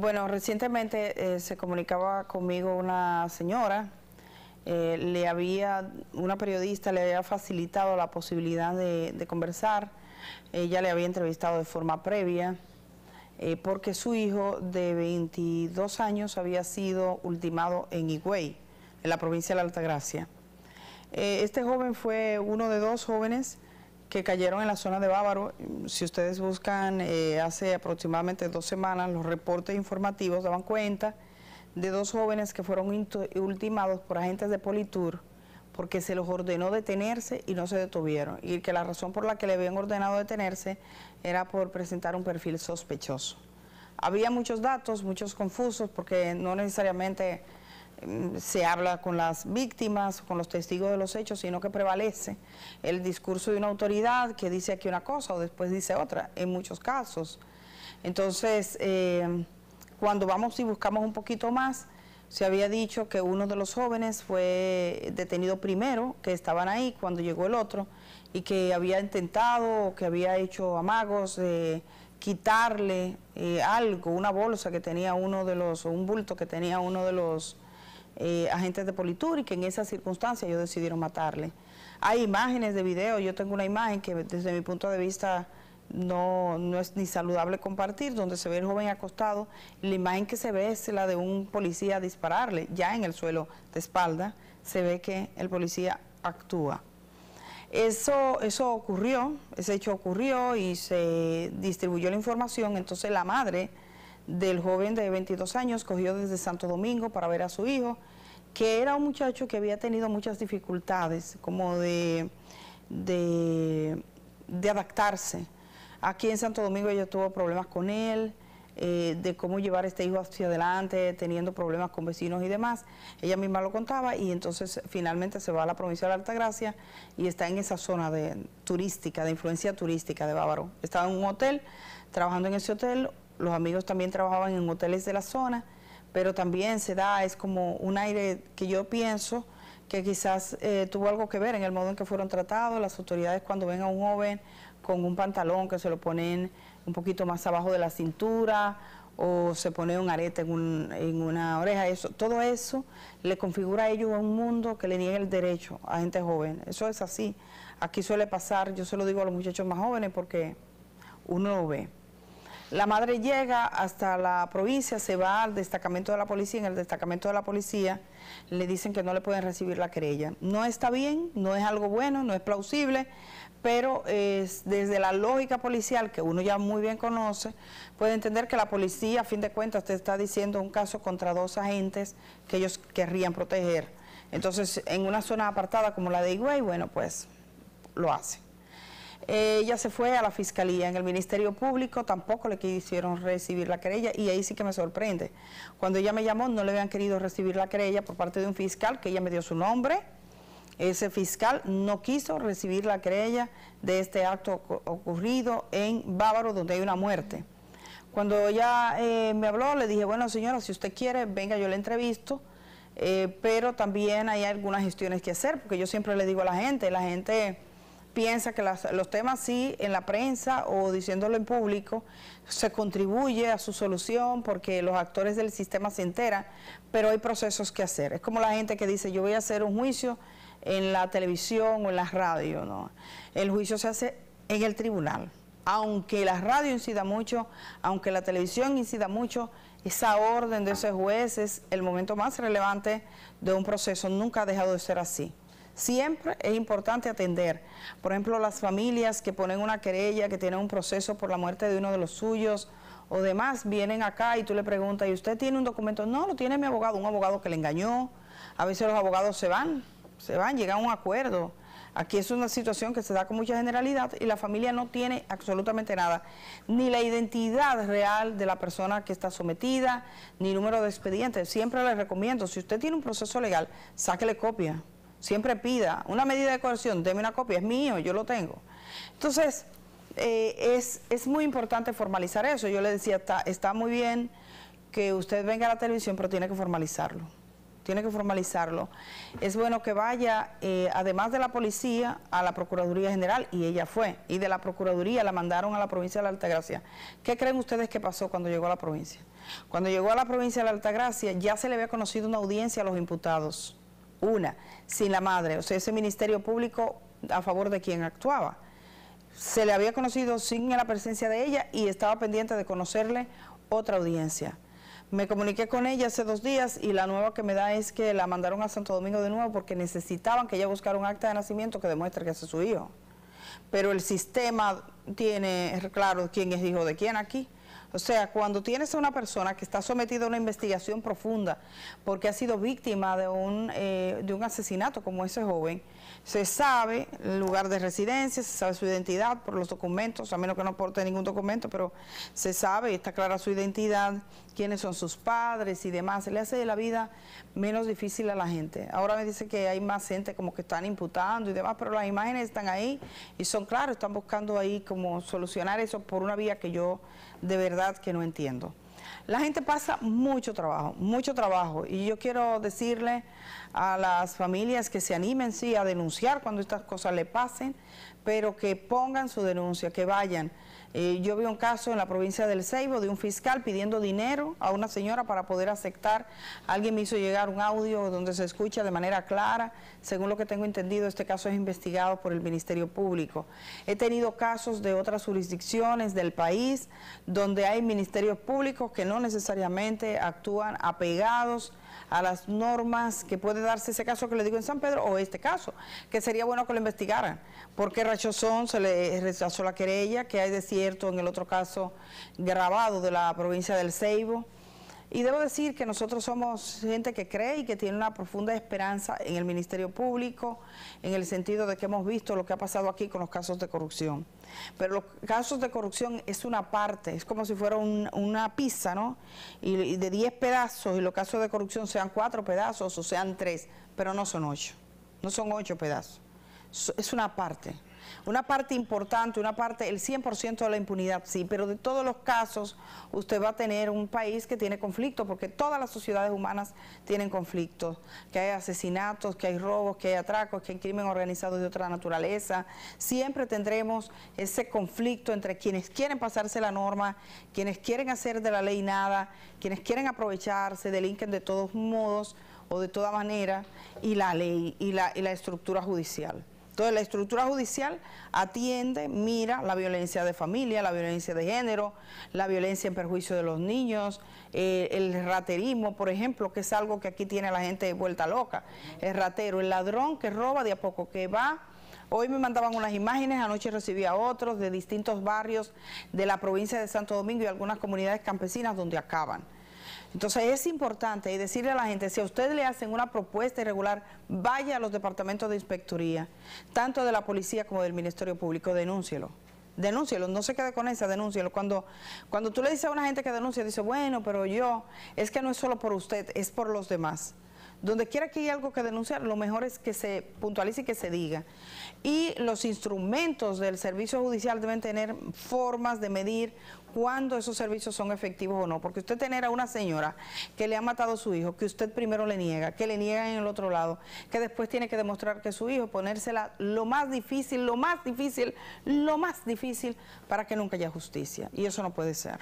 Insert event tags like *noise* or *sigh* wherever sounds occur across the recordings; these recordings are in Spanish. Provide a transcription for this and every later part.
Bueno, recientemente eh, se comunicaba conmigo una señora, eh, le había, una periodista le había facilitado la posibilidad de, conversar, ella le había entrevistado de forma previa, eh, porque su hijo de 22 años había sido ultimado en Higüey, en la provincia de la Altagracia. este joven fue uno de dos jóvenes que cayeron en la zona de Bávaro. Si ustedes buscan, eh, hace aproximadamente dos semanas los reportes informativos daban cuenta de dos jóvenes que fueron ultimados por agentes de Politur porque se los ordenó detenerse y no se detuvieron. Y que la razón por la que le habían ordenado detenerse era por presentar un perfil sospechoso. Había muchos datos, muchos confusos, porque no necesariamente se habla con las víctimas, con los testigos de los hechos, sino que prevalece el discurso de una autoridad que dice aquí una cosa o después dice otra, en muchos casos. Entonces, eh, cuando vamos y buscamos un poquito más, se había dicho que uno de los jóvenes fue detenido primero, que estaban ahí cuando llegó el otro, y que había intentado, que había hecho amagos, de quitarle eh, algo, una bolsa que tenía uno de los, o un bulto que tenía uno de los eh, agentes de Politur y que en esas circunstancias ellos decidieron matarle. Hay imágenes de video, yo tengo una imagen que desde mi punto de vista no, es ni saludable compartir, donde se ve el joven acostado, la imagen que se ve es la de un policía dispararle, ya en el suelo de espalda, se ve que el policía actúa. Eso, eso ocurrió, ese hecho ocurrió y se distribuyó la información, entonces la madre del joven de 22 años, ...cogió desde Santo Domingo para ver a su hijo, que era un muchacho que había tenido muchas dificultades, como de, de, adaptarse. Aquí en Santo Domingo ella tuvo problemas con él, eh, de cómo llevar a este hijo hacia adelante, teniendo problemas con vecinos y demás. Ella misma lo contaba y entonces finalmente se va a la provincia de la Altagracia y está en esa zona de, turística, de influencia turística de Bávaro. Estaba en un hotel, trabajando en ese hotel, los amigos también trabajaban en hoteles de la zona, pero también se da, es como un aire que yo pienso que quizás eh, tuvo algo que ver en el modo en que fueron tratados las autoridades cuando ven a un joven con un pantalón que se lo ponen un poquito más abajo de la cintura o se pone un arete en, una oreja, eso, todo eso le configura a ellos un mundo que le niega el derecho a gente joven. Eso es así. Aquí suele pasar, yo se lo digo a los muchachos más jóvenes porque uno lo ve. La madre llega hasta la provincia, se va al destacamento de la policía, en el destacamento de la policía le dicen que no le pueden recibir la querella. No está bien, no es algo bueno, no es plausible, pero es desde la lógica policial, que uno ya muy bien conoce, puede entender que la policía, a fin de cuentas, te está diciendo un caso contra dos agentes que ellos querrían proteger. Entonces, en una zona apartada como la de Higüey, bueno, pues lo hace. Eh, ella se fue a la fiscalía, en el Ministerio Público tampoco le quisieron recibir la querella y ahí sí que me sorprende. Cuando ella me llamó no le habían querido recibir la querella por parte de un fiscal que ella me dio su nombre. Ese fiscal no quiso recibir la querella de este acto ocurrido en Bávaro donde hay una muerte. Cuando ella eh, me habló le dije, bueno señora, si usted quiere, venga, yo le entrevisto. Eh, pero también hay algunas gestiones que hacer, porque yo siempre le digo a la gente, la gente piensa que los temas sí en la prensa o diciéndolo en público se contribuye a su solución porque los actores del sistema se enteran, pero hay procesos que hacer. Es como la gente que dice yo voy a hacer un juicio en la televisión o en la radio, ¿no? El juicio se hace en el tribunal. Aunque la radio incida mucho, aunque la televisión incida mucho, esa orden de ese juez es el momento más relevante de un proceso. Nunca ha dejado de ser así. Siempre es importante atender. Por ejemplo, las familias que ponen una querella, que tienen un proceso por la muerte de uno de los suyos o demás, vienen acá y tú le preguntas, ¿y usted tiene un documento? No, lo tiene mi abogado, un abogado que le engañó. A veces los abogados se van, se van, llegan a un acuerdo. Aquí es una situación que se da con mucha generalidad y la familia no tiene absolutamente nada, ni la identidad real de la persona que está sometida, ni número de expediente. Siempre les recomiendo, si usted tiene un proceso legal, sáquele copia siempre pida una medida de coerción, deme una copia, es mío, yo lo tengo. Entonces, eh, es, es, muy importante formalizar eso. Yo le decía, está, muy bien que usted venga a la televisión, pero tiene que formalizarlo. Tiene que formalizarlo. Es bueno que vaya, eh, además de la policía, a la Procuraduría General, y ella fue. Y de la Procuraduría la mandaron a la provincia de la Altagracia. ¿Qué creen ustedes que pasó cuando llegó a la provincia? Cuando llegó a la provincia de la Altagracia ya se le había conocido una audiencia a los imputados una, sin la madre, o sea, ese Ministerio Público a favor de quien actuaba. Se le había conocido sin la presencia de ella y estaba pendiente de conocerle otra audiencia. Me comuniqué con ella hace dos días y la nueva que me da es que la mandaron a Santo Domingo de nuevo porque necesitaban que ella buscara un acta de nacimiento que demuestre que es su hijo. Pero el sistema tiene claro quién es hijo de quién aquí. O sea, cuando tienes a una persona que está sometida a una investigación profunda porque ha sido víctima de un, eh, de un asesinato como ese joven, se sabe el lugar de residencia, se sabe su identidad por los documentos, a menos que no aporte ningún documento, pero se sabe, está clara su identidad, quiénes son sus padres y demás. Se le hace la vida menos difícil a la gente. Ahora me dice que hay más gente como que están imputando y demás, pero las imágenes están ahí y son claras, están buscando ahí como solucionar eso por una vía que yo de verdad que no entiendo. La gente pasa mucho trabajo, mucho trabajo. Y yo quiero decirle a las familias que se animen, sí, a denunciar cuando estas cosas le pasen, pero que pongan su denuncia, que vayan. Eh, yo vi un caso en la provincia del Ceibo de un fiscal pidiendo dinero a una señora para poder aceptar. Alguien me hizo llegar un audio donde se escucha de manera clara. Según lo que tengo entendido, este caso es investigado por el Ministerio Público. He tenido casos de otras jurisdicciones del país donde hay ministerios públicos que no necesariamente actúan apegados a las normas que puede darse ese caso que le digo en San Pedro o este caso, que sería bueno que lo investigaran, porque Rachozón se le rechazó la querella, que hay desierto en el otro caso grabado de la provincia del Ceibo. Y debo decir que nosotros somos gente que cree y que tiene una profunda esperanza en el Ministerio Público, en el sentido de que hemos visto lo que ha pasado aquí con los casos de corrupción. Pero los casos de corrupción es una parte, es como si fuera una pizza, ¿no? Y, y de 10 pedazos, y los casos de corrupción sean 4 pedazos o sean 3, pero no son 8, no son 8 pedazos. Es una parte, una parte importante, una parte, el 100% de la impunidad, sí, pero de todos los casos usted va a tener un país que tiene conflicto, porque todas las sociedades humanas tienen conflictos, que hay asesinatos, que hay robos, que hay atracos, que hay crimen organizado de otra naturaleza. Siempre tendremos ese conflicto entre quienes quieren pasarse la norma, quienes quieren hacer de la ley nada, quienes quieren aprovecharse, delinquen de todos modos o de toda manera, y la ley y la, y la estructura judicial. Entonces, la estructura judicial atiende, mira la violencia de familia, la violencia de género, la violencia en perjuicio de los niños, eh, el raterismo, por ejemplo, que es algo que aquí tiene la gente de vuelta loca. El ratero, el ladrón que roba de a poco, que va... Hoy me mandaban unas imágenes, anoche a otros de distintos barrios de la provincia de Santo Domingo y algunas comunidades campesinas donde acaban. Entonces es importante y decirle a la gente, si a usted le hacen una propuesta irregular, vaya a los departamentos de inspectoría, tanto de la policía como del Ministerio Público, denúncielo. Denúncielo, no se quede con esa, denúncielo. Cuando, cuando tú le dices a una gente que denuncia, dice, bueno, pero yo, es que no es solo por usted, es por los demás. Donde quiera que haya algo que denunciar, lo mejor es que se puntualice y que se diga. Y los instrumentos del servicio judicial deben tener formas de medir cuando esos servicios son efectivos o no. Porque usted tener a una señora que le ha matado a su hijo, que usted primero le niega, que le niega en el otro lado, que después tiene que demostrar que su hijo, ponérsela lo más difícil, lo más difícil, lo más difícil para que nunca haya justicia. Y eso no puede ser.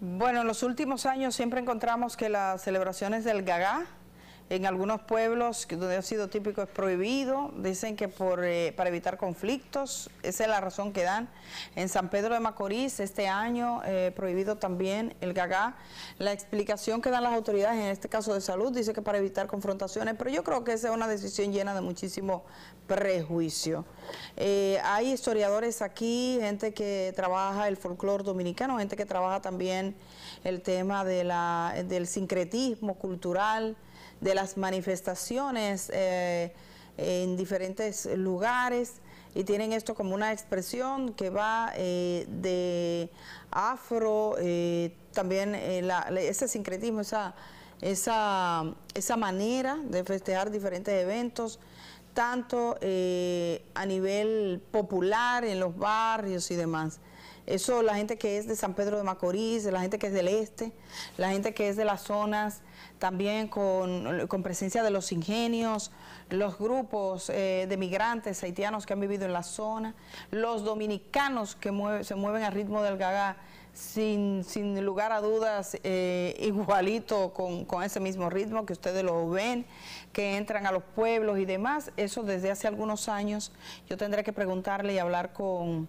Bueno, en los últimos años siempre encontramos que las celebraciones del Gagá, en algunos pueblos donde ha sido típico es prohibido, dicen que por, eh, para evitar conflictos, esa es la razón que dan. En San Pedro de Macorís este año eh, prohibido también el gagá. La explicación que dan las autoridades, en este caso de salud, dice que para evitar confrontaciones, pero yo creo que esa es una decisión llena de muchísimo prejuicio. Eh, hay historiadores aquí, gente que trabaja el folclore dominicano, gente que trabaja también el tema de la, del sincretismo cultural, de las manifestaciones eh, en diferentes lugares y tienen esto como una expresión que va eh, de afro, eh, también ese sincretismo, esa, esa, esa manera de festejar diferentes eventos, tanto a nivel popular, en los barrios y demás. Eso la gente que es de San Pedro de Macorís, la gente que es del este, la gente que es de las zonas también con, presencia de los ingenios, los grupos eh, de migrantes haitianos que han vivido en la zona, los dominicanos que se mueven al ritmo del gaga sin, lugar a dudas eh, igualito con, con ese mismo ritmo que ustedes lo ven, que entran a los pueblos y demás. Eso desde hace algunos años yo tendré que preguntarle y hablar con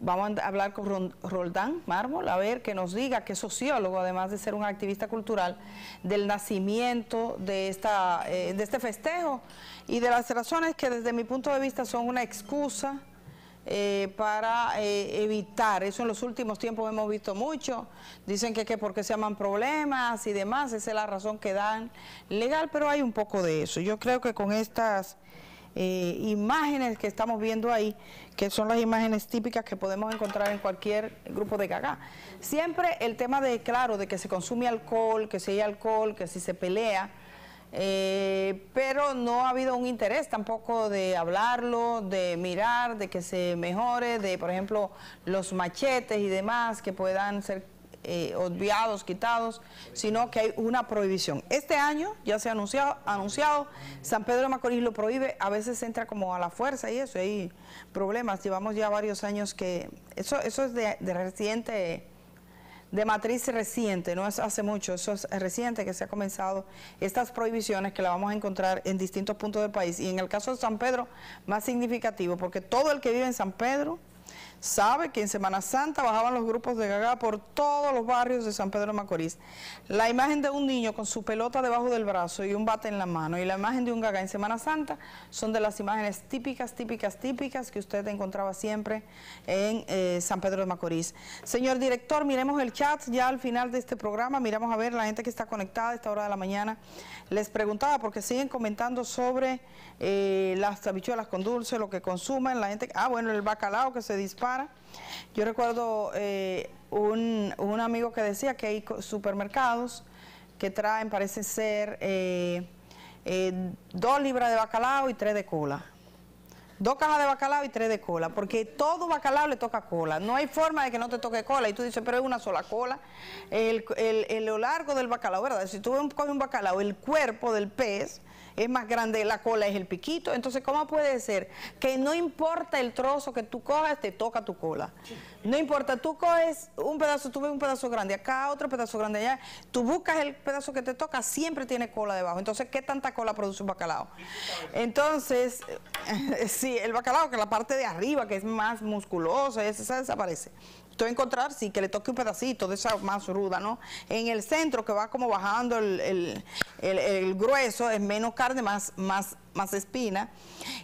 Vamos a hablar con Roldán Mármol, a ver, que nos diga, que es sociólogo, además de ser un activista cultural, del nacimiento de, esta, eh, de este festejo y de las razones que desde mi punto de vista son una excusa eh, para eh, evitar. Eso en los últimos tiempos hemos visto mucho. Dicen que, que porque se llaman problemas y demás, esa es la razón que dan legal, pero hay un poco de eso. Yo creo que con estas eh, imágenes que estamos viendo ahí, que son las imágenes típicas que podemos encontrar en cualquier grupo de cagá Siempre el tema de, claro, de que se consume alcohol, que se hay alcohol, que si se pelea, eh, pero no ha habido un interés tampoco de hablarlo, de mirar, de que se mejore, de, por ejemplo, los machetes y demás que puedan ser eh, obviados, quitados, sino que hay una prohibición. Este año ya se ha anunciado, anunciado San Pedro de Macorís lo prohíbe, a veces entra como a la fuerza y eso, hay problemas, llevamos ya varios años que... Eso, eso es de, de reciente de matriz reciente, no es hace mucho, eso es reciente que se ha comenzado estas prohibiciones que la vamos a encontrar en distintos puntos del país y en el caso de San Pedro más significativo porque todo el que vive en San Pedro sabe que en Semana Santa bajaban los grupos de gaga por todos los barrios de San Pedro de Macorís. La imagen de un niño con su pelota debajo del brazo y un bate en la mano y la imagen de un gaga en Semana Santa son de las imágenes típicas, típicas, típicas que usted encontraba siempre en eh, San Pedro de Macorís. Señor director, miremos el chat ya al final de este programa, miramos a ver la gente que está conectada a esta hora de la mañana. Les preguntaba porque siguen comentando sobre eh, las habichuelas con dulce, lo que consumen, la gente... Ah, bueno, el bacalao que se dispara yo recuerdo eh, un, amigo que decía que hay supermercados que traen, parece ser, eh, eh, dos libras de bacalao y tres de cola. Dos cajas de bacalao y tres de cola, porque todo bacalao le toca cola. No hay forma de que no te toque cola. Y tú dices, pero es una sola cola. El, el, lo largo del bacalao, ¿verdad? Si tú coges un bacalao, el cuerpo del pez es más grande la cola, es el piquito. Entonces, ¿cómo puede ser que no importa el trozo que tú cojas, te toca tu cola? No importa, tú coges un pedazo, tú ves un pedazo grande acá, otro pedazo grande allá, tú buscas el pedazo que te toca, siempre tiene cola debajo. Entonces, ¿qué tanta cola produce un bacalao? Entonces, *laughs* sí, el bacalao, que la parte de arriba, que es más musculosa, esa desaparece usted encontrar, sí, que le toque un pedacito de esa más ruda, ¿no? En el centro, que va como bajando el, grueso, es menos carne, más, más, más espina.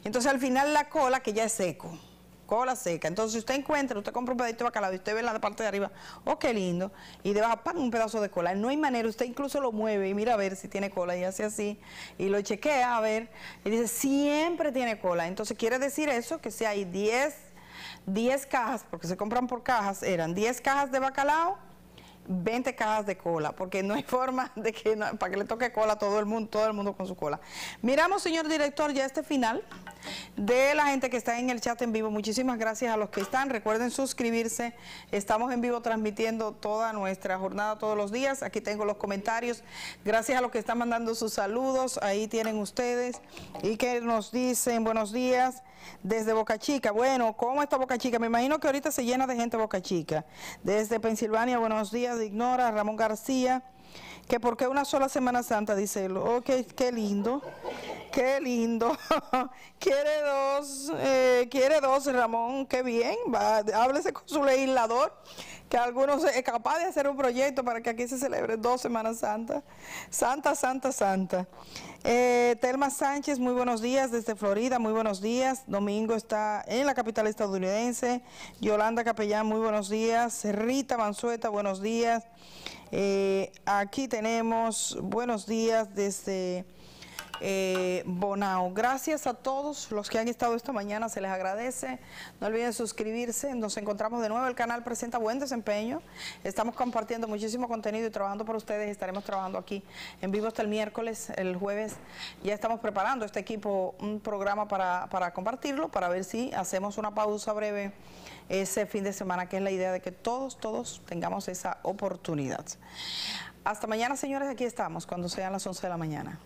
Entonces, al final la cola, que ya es seco cola seca. Entonces, si usted encuentra, usted compra un pedacito de bacalao y usted ve la parte de arriba, oh, qué lindo, y debajo, pan, un pedazo de cola. No hay manera, usted incluso lo mueve y mira a ver si tiene cola y hace así, y lo chequea a ver, y dice, siempre tiene cola. Entonces, quiere decir eso, que si hay 10 10 cajas, porque se compran por cajas, eran 10 cajas de bacalao, 20 cajas de cola, porque no hay *laughs* forma de que, para que le toque cola a todo el mundo, todo el mundo con su cola. Miramos, señor director, ya este final de la gente que está en el chat en vivo. Muchísimas gracias a los que están. Recuerden suscribirse. Estamos en vivo transmitiendo toda nuestra jornada todos los días. Aquí tengo los comentarios. Gracias a los que están mandando sus saludos. Ahí tienen ustedes. Y que nos dicen buenos días. Desde Boca Chica, bueno, ¿cómo está Boca Chica? Me imagino que ahorita se llena de gente Boca Chica. Desde Pensilvania, buenos días, Ignora, Ramón García que porque una sola Semana Santa, dice oh, qué, lindo, qué lindo, *laughs* quiere dos, eh, quiere dos, Ramón, qué bien, háblese con su legislador, que algunos es capaz de hacer un proyecto para que aquí se celebre dos Semanas Santa Santa, Santa, Santa. Eh, Telma Sánchez, muy buenos días desde Florida, muy buenos días, Domingo está en la capital estadounidense, Yolanda Capellán, muy buenos días, Rita Manzueta, buenos días. Eh, aquí tenemos buenos días desde eh, Bonao. Gracias a todos los que han estado esta mañana, se les agradece. No olviden suscribirse, nos encontramos de nuevo, el canal presenta buen desempeño. Estamos compartiendo muchísimo contenido y trabajando por ustedes, estaremos trabajando aquí en vivo hasta el miércoles, el jueves. Ya estamos preparando este equipo un programa para, para compartirlo, para ver si hacemos una pausa breve ese fin de semana, que es la idea de que todos, todos tengamos esa oportunidad. Hasta mañana, señores, aquí estamos cuando sean las 11 de la mañana.